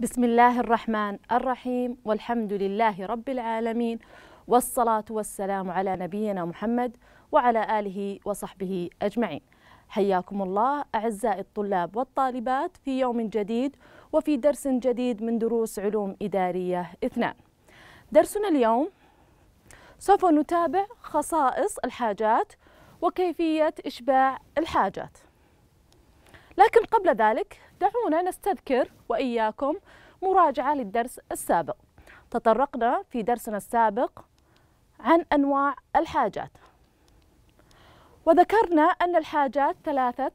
بسم الله الرحمن الرحيم والحمد لله رب العالمين والصلاة والسلام على نبينا محمد وعلى آله وصحبه أجمعين حياكم الله أعزائي الطلاب والطالبات في يوم جديد وفي درس جديد من دروس علوم إدارية اثنان درسنا اليوم سوف نتابع خصائص الحاجات وكيفية إشباع الحاجات لكن قبل ذلك دعونا نستذكر وإياكم مراجعة للدرس السابق تطرقنا في درسنا السابق عن أنواع الحاجات وذكرنا أن الحاجات ثلاثة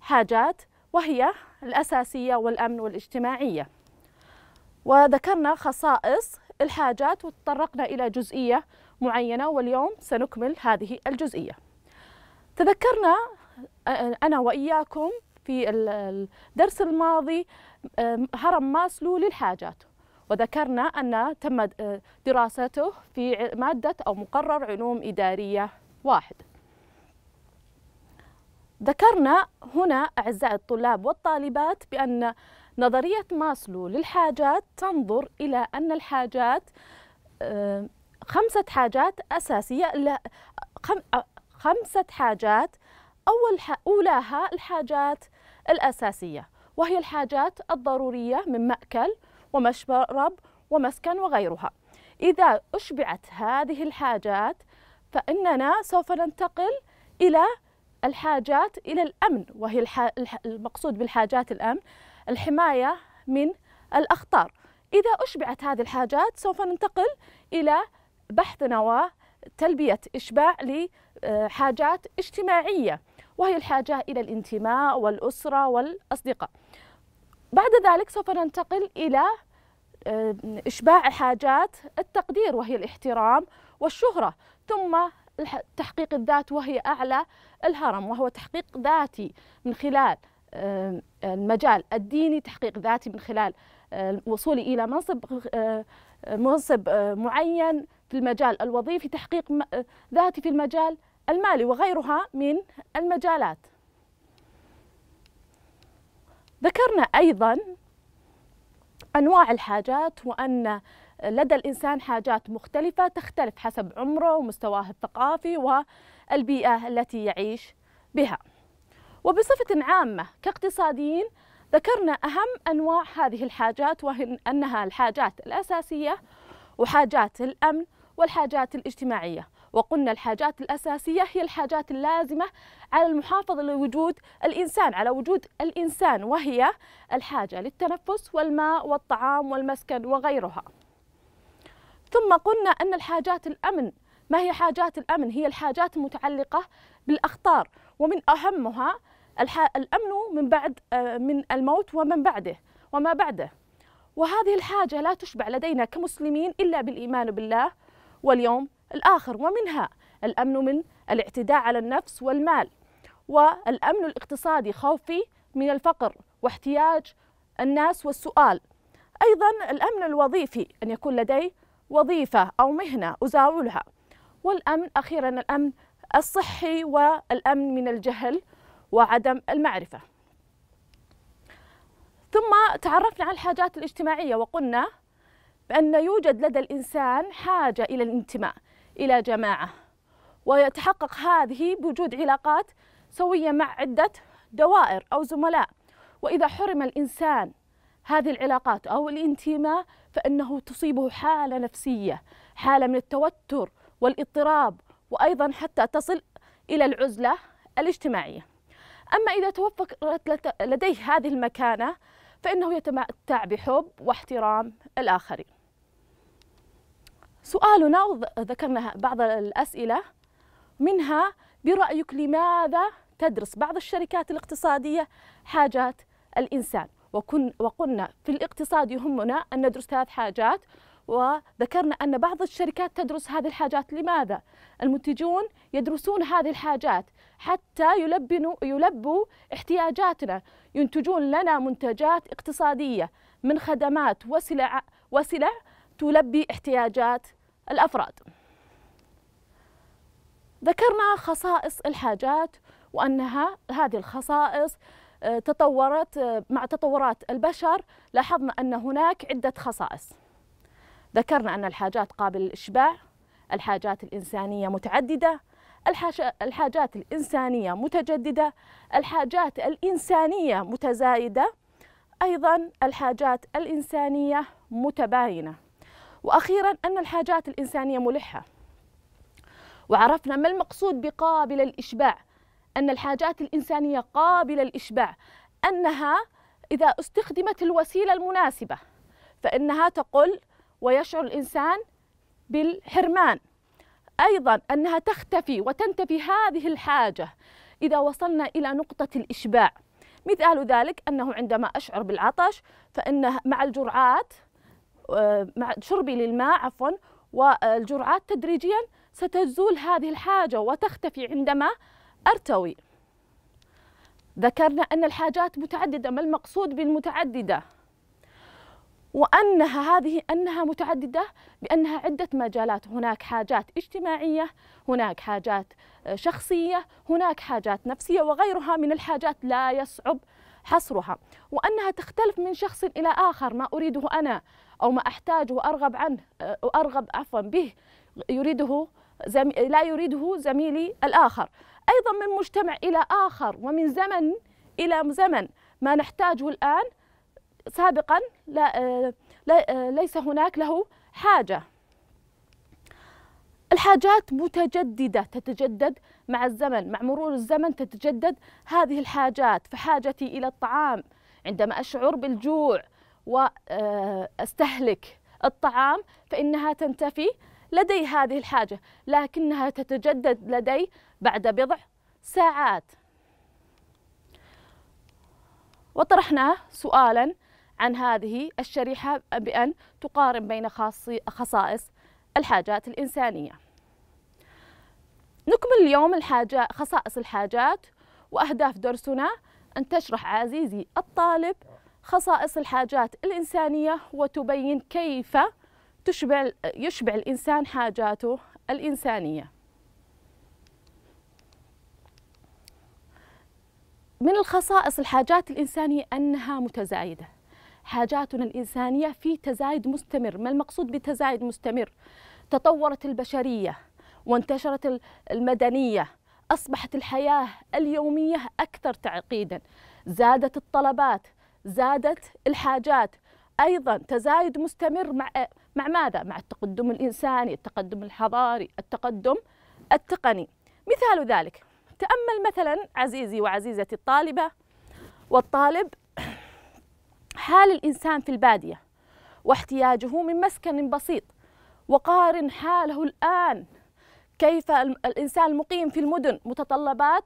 حاجات وهي الأساسية والأمن والاجتماعية وذكرنا خصائص الحاجات وتطرقنا إلى جزئية معينة واليوم سنكمل هذه الجزئية تذكرنا أنا وإياكم في الدرس الماضي هرم ماسلو للحاجات وذكرنا أن تم آه، دراسته في مادة أو مقرر علوم إدارية واحد ذكرنا هنا أعزائي الطلاب والطالبات بأن نظرية ماسلو للحاجات تنظر إلى أن الحاجات خمسة حاجات أساسية آه، خمسة حاجات أول أولاها الحاجات الأساسية وهي الحاجات الضرورية من مأكل ومشرب ومسكن وغيرها إذا أشبعت هذه الحاجات فإننا سوف ننتقل إلى الحاجات إلى الأمن وهي المقصود بالحاجات الأمن الحماية من الأخطار إذا أشبعت هذه الحاجات سوف ننتقل إلى بحثنا وتلبية إشباع لحاجات اجتماعية وهي الحاجة إلى الانتماء والأسرة والأصدقاء بعد ذلك سوف ننتقل إلى آه، إشباع حاجات التقدير وهي الاحترام والشهرة ثم تحقيق الذات وهي أعلى الهرم وهو تحقيق ذاتي من خلال آه، المجال الديني تحقيق ذاتي من خلال آه، وصولي إلى منصب منصب معين في المجال الوظيفي تحقيق ذاتي في المجال المالي وغيرها من المجالات ذكرنا أيضا أنواع الحاجات وأن لدى الإنسان حاجات مختلفة تختلف حسب عمره ومستواه الثقافي والبيئة التي يعيش بها وبصفة عامة كاقتصاديين ذكرنا أهم أنواع هذه الحاجات وهن أنها الحاجات الأساسية وحاجات الأمن والحاجات الاجتماعية وقلنا الحاجات الأساسية هي الحاجات اللازمة على المحافظة لوجود الإنسان على وجود الإنسان وهي الحاجة للتنفس والماء والطعام والمسكن وغيرها ثم قلنا أن الحاجات الأمن ما هي حاجات الأمن؟ هي الحاجات المتعلقة بالأخطار ومن أهمها الأمن من بعد آه، من الموت ومن بعده وما بعده وهذه الحاجة لا تشبع لدينا كمسلمين إلا بالإيمان بالله واليوم الآخر ومنها الأمن من الاعتداء على النفس والمال والأمن الاقتصادي خوفي من الفقر واحتياج الناس والسؤال أيضا الأمن الوظيفي أن يكون لدي وظيفة أو مهنة أزاولها والأمن أخيرا الأمن الصحي والأمن من الجهل وعدم المعرفة ثم تعرفنا على الحاجات الاجتماعية وقلنا بأن يوجد لدى الإنسان حاجة إلى الانتماء إلى جماعة ويتحقق هذه بوجود علاقات سوية مع عدة دوائر أو زملاء وإذا حرم الإنسان هذه العلاقات أو الانتماء فإنه تصيبه حالة نفسية حالة من التوتر والاضطراب وأيضا حتى تصل إلى العزلة الاجتماعية أما إذا توفرت لديه هذه المكانة فإنه يتمتع بحب واحترام الآخرين سؤالنا ذكرنا بعض الأسئلة منها برأيك لماذا تدرس بعض الشركات الاقتصادية حاجات الإنسان وكن وقلنا في الاقتصاد يهمنا أن ندرس ثلاث حاجات وذكرنا أن بعض الشركات تدرس هذه الحاجات لماذا؟ المنتجون يدرسون هذه الحاجات حتى يلبنوا يلبوا احتياجاتنا ينتجون لنا منتجات اقتصادية من خدمات وسلع وسلع تلبي احتياجات الأفراد ذكرنا خصائص الحاجات وأنها هذه الخصائص آه، تطورت آه، مع تطورات البشر لاحظنا أن هناك عدة خصائص ذكرنا أن الحاجات قابلة للإشباع الحاجات الإنسانية متعددة الحاجات الإنسانية متجددة الحاجات الإنسانية متزايدة أيضا الحاجات الإنسانية متباينة واخيرا ان الحاجات الانسانيه ملحه وعرفنا ما المقصود بقابل الاشباع ان الحاجات الانسانيه قابله الاشباع انها اذا استخدمت الوسيله المناسبه فانها تقل ويشعر الانسان بالحرمان ايضا انها تختفي وتنتفي هذه الحاجه اذا وصلنا الى نقطه الاشباع مثال ذلك انه عندما اشعر بالعطش فان مع الجرعات آه، مع شربي للماء عفوا والجرعات تدريجيا ستزول هذه الحاجة وتختفي عندما أرتوي ذكرنا أن الحاجات متعددة ما المقصود بالمتعددة وأنها هذه أنها متعددة بأنها عدة مجالات هناك حاجات اجتماعية هناك حاجات آه، شخصية هناك حاجات نفسية وغيرها من الحاجات لا يصعب حصرها وأنها تختلف من شخص إلى آخر ما أريده أنا أو ما أحتاجه وأرغب عنه أه، وأرغب عفوا به يريده لا يريده زميلي الآخر أيضا من مجتمع إلى آخر ومن زمن إلى زمن ما نحتاجه الآن سابقا لا... أه، لا... أه، ليس هناك له حاجة الحاجات متجددة تتجدد مع الزمن مع مرور الزمن تتجدد هذه الحاجات فحاجتي إلى الطعام عندما أشعر بالجوع واستهلك الطعام فإنها تنتفي لدي هذه الحاجة لكنها تتجدد لدي بعد بضع ساعات وطرحنا سؤالا عن هذه الشريحة بأن تقارن بين خصائص الحاجات الإنسانية نكمل اليوم الحاجات خصائص الحاجات وأهداف درسنا أن تشرح عزيزي الطالب خصائص الحاجات الإنسانية وتبين كيف تشبع يشبع الإنسان حاجاته الإنسانية من الخصائص الحاجات الإنسانية أنها متزايدة حاجاتنا الإنسانية في تزايد مستمر ما المقصود بتزايد مستمر تطورت البشرية وانتشرت المدنية أصبحت الحياة اليومية أكثر تعقيدا زادت الطلبات زادت الحاجات ايضا تزايد مستمر مع مع ماذا؟ مع التقدم الانساني، التقدم الحضاري، التقدم التقني. مثال ذلك تامل مثلا عزيزي وعزيزتي الطالبه والطالب حال الانسان في الباديه واحتياجه من مسكن بسيط وقارن حاله الان كيف الانسان المقيم في المدن متطلبات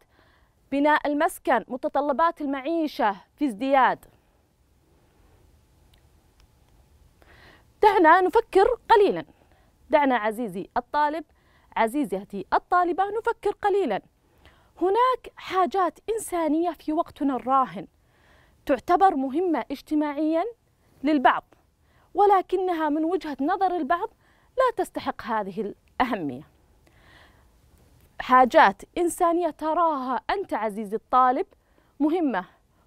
بناء المسكن متطلبات المعيشه في ازدياد دعنا نفكر قليلا دعنا عزيزي الطالب عزيزتي الطالبة نفكر قليلا هناك حاجات إنسانية في وقتنا الراهن تعتبر مهمة اجتماعيا للبعض ولكنها من وجهة نظر البعض لا تستحق هذه الأهمية حاجات إنسانية تراها أنت عزيزي الطالب مهمة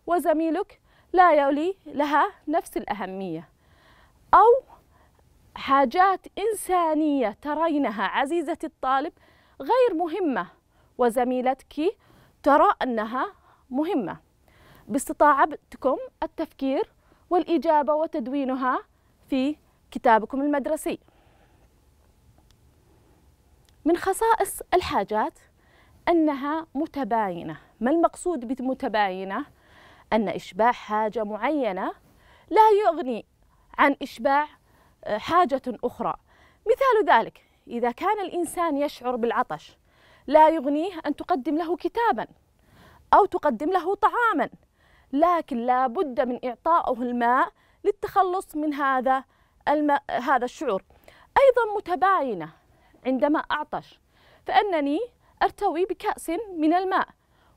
وزميلك لا يولي لها نفس الأهمية أو حاجات إنسانية ترينها عزيزة الطالب غير مهمة وزميلتك ترى أنها مهمة باستطاعتكم التفكير والإجابة وتدوينها في كتابكم المدرسي من خصائص الحاجات أنها متباينة ما المقصود بمتباينة؟ أن إشباع حاجة معينة لا يغني عن إشباع حاجة أخرى مثال ذلك إذا كان الإنسان يشعر بالعطش لا يغنيه أن تقدم له كتابا أو تقدم له طعاما لكن لا بد من إعطائه الماء للتخلص من هذا الماء هذا الشعور أيضا متباينة عندما أعطش فأنني أرتوي بكأس من الماء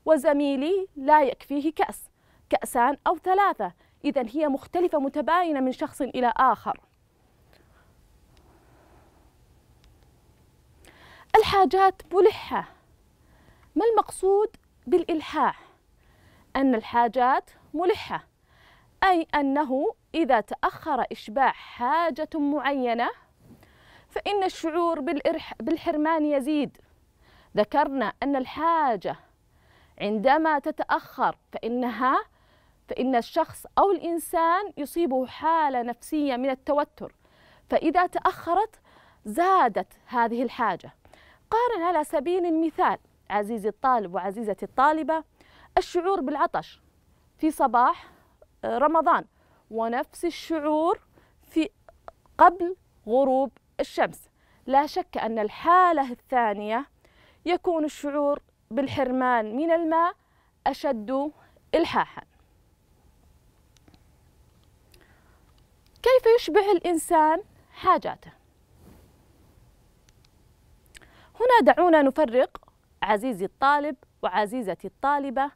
وزميلي لا يكفيه كأس كأسان أو ثلاثة إذا هي مختلفة متباينة من شخص إلى آخر الحاجات ملحة ما المقصود بالإلحاح؟ أن الحاجات ملحة أي أنه إذا تأخر إشباع حاجة معينة فإن الشعور بالحرمان يزيد ذكرنا أن الحاجة عندما تتأخر فإنها فإن الشخص أو الإنسان يصيبه حالة نفسية من التوتر فإذا تأخرت زادت هذه الحاجة نقارن على سبيل المثال عزيزي الطالب وعزيزتي الطالبة الشعور بالعطش في صباح آه، رمضان ونفس الشعور في قبل غروب الشمس لا شك أن الحالة الثانية يكون الشعور بالحرمان من الماء أشد إلحاحا كيف يشبع الإنسان حاجاته هنا دعونا نفرق عزيزي الطالب وعزيزتي الطالبة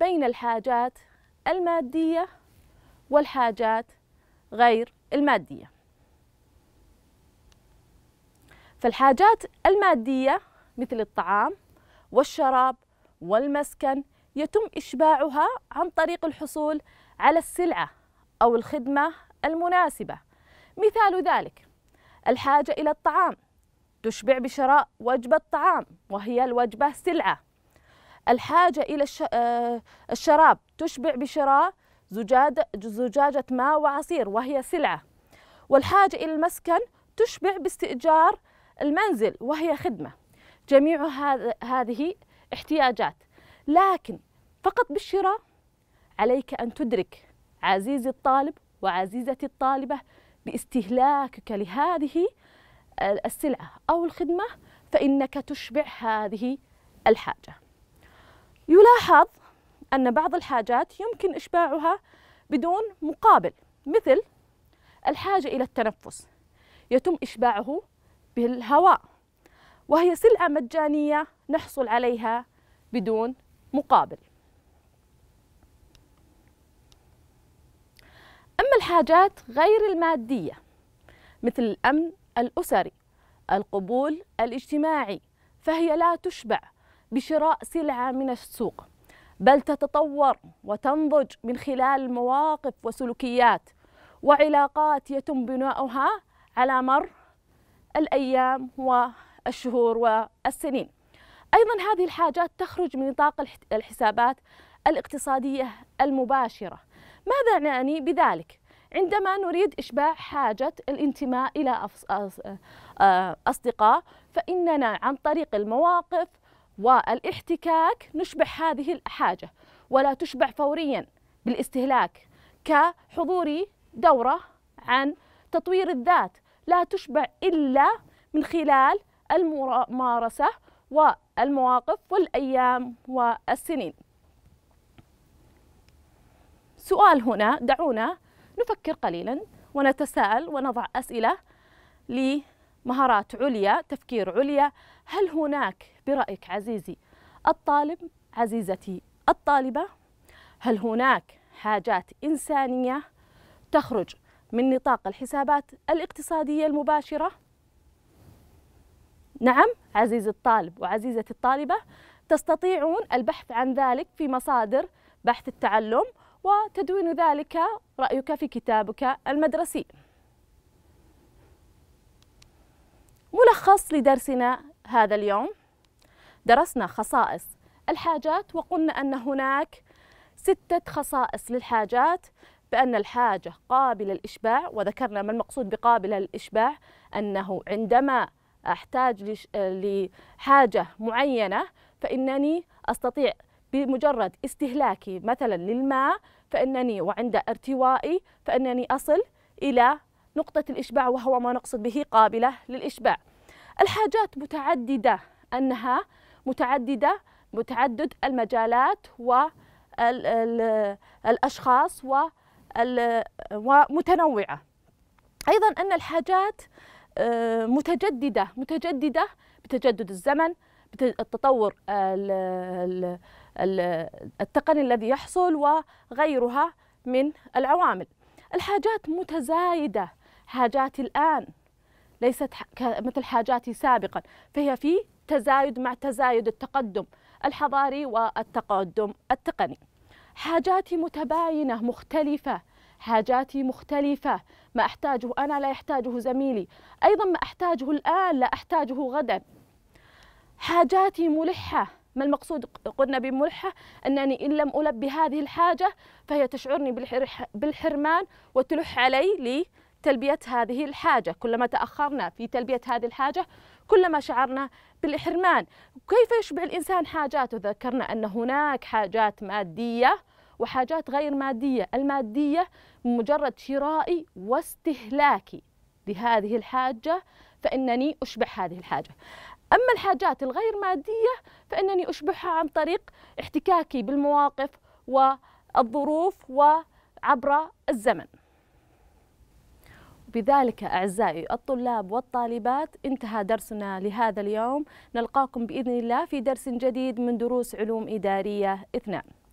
بين الحاجات المادية والحاجات غير المادية فالحاجات المادية مثل الطعام والشراب والمسكن يتم إشباعها عن طريق الحصول على السلعة أو الخدمة المناسبة مثال ذلك الحاجة إلى الطعام تشبع بشراء وجبة طعام وهي الوجبة سلعة الحاجة إلى آه، الشراب تشبع بشراء زجاجة, زجاجة ماء وعصير وهي سلعة والحاجة إلى المسكن تشبع باستئجار المنزل وهي خدمة جميع هذه احتياجات لكن فقط بالشراء عليك أن تدرك عزيزي الطالب وعزيزتي الطالبة باستهلاكك لهذه السلعة أو الخدمة فإنك تشبع هذه الحاجة يلاحظ أن بعض الحاجات يمكن إشباعها بدون مقابل مثل الحاجة إلى التنفس يتم إشباعه بالهواء وهي سلعة مجانية نحصل عليها بدون مقابل أما الحاجات غير المادية مثل الأمن الأسري القبول الاجتماعي فهي لا تشبع بشراء سلعة من السوق بل تتطور وتنضج من خلال مواقف وسلوكيات وعلاقات يتم بناؤها على مر الأيام والشهور والسنين أيضا هذه الحاجات تخرج من نطاق الحسابات الاقتصادية المباشرة ماذا نعني بذلك؟ عندما نريد إشباع حاجة الانتماء إلى آه، أصدقاء فإننا عن طريق المواقف والاحتكاك نشبع هذه الحاجة ولا تشبع فوريا بالاستهلاك كحضور دورة عن تطوير الذات لا تشبع إلا من خلال الممارسة والمواقف والأيام والسنين سؤال هنا دعونا نفكر قليلا ونتساءل ونضع أسئلة لمهارات عليا تفكير عليا هل هناك برأيك عزيزي الطالب عزيزتي الطالبة هل هناك حاجات إنسانية تخرج من نطاق الحسابات الاقتصادية المباشرة؟ نعم عزيزي الطالب وعزيزتي الطالبة تستطيعون البحث عن ذلك في مصادر بحث التعلم وتدوين ذلك رأيك في كتابك المدرسي ملخص لدرسنا هذا اليوم درسنا خصائص الحاجات وقلنا أن هناك ستة خصائص للحاجات بأن الحاجة قابلة للإشباع وذكرنا ما المقصود بقابلة للإشباع أنه عندما أحتاج لحاجة معينة فإنني أستطيع بمجرد استهلاكي مثلا للماء فإنني وعند ارتوائي فإنني أصل إلى نقطة الإشباع وهو ما نقصد به قابلة للإشباع الحاجات متعددة أنها متعددة متعدد المجالات والأشخاص ومتنوعة أيضا أن الحاجات آه، متجددة متجددة بتجدد الزمن التطور التقني الذي يحصل وغيرها من العوامل الحاجات متزايدة حاجاتي الآن ليست مثل حاجاتي سابقا فهي في تزايد مع تزايد التقدم الحضاري والتقدم التقني حاجاتي متباينة مختلفة حاجاتي مختلفة ما أحتاجه أنا لا يحتاجه زميلي أيضا ما أحتاجه الآن لا أحتاجه غدا حاجاتي ملحة ما المقصود قلنا بملحة أنني إن لم ألبي هذه الحاجة فهي تشعرني بالحرمان وتلح علي لتلبية هذه الحاجة كلما تأخرنا في تلبية هذه الحاجة كلما شعرنا بالحرمان كيف يشبع الإنسان حاجاته ذكرنا أن هناك حاجات مادية وحاجات غير مادية المادية مجرد شرائي واستهلاكي لهذه الحاجة فإنني أشبع هذه الحاجة أما الحاجات الغير مادية فإنني أشبعها عن طريق احتكاكي بالمواقف والظروف وعبر الزمن بذلك أعزائي الطلاب والطالبات انتهى درسنا لهذا اليوم نلقاكم بإذن الله في درس جديد من دروس علوم إدارية اثنان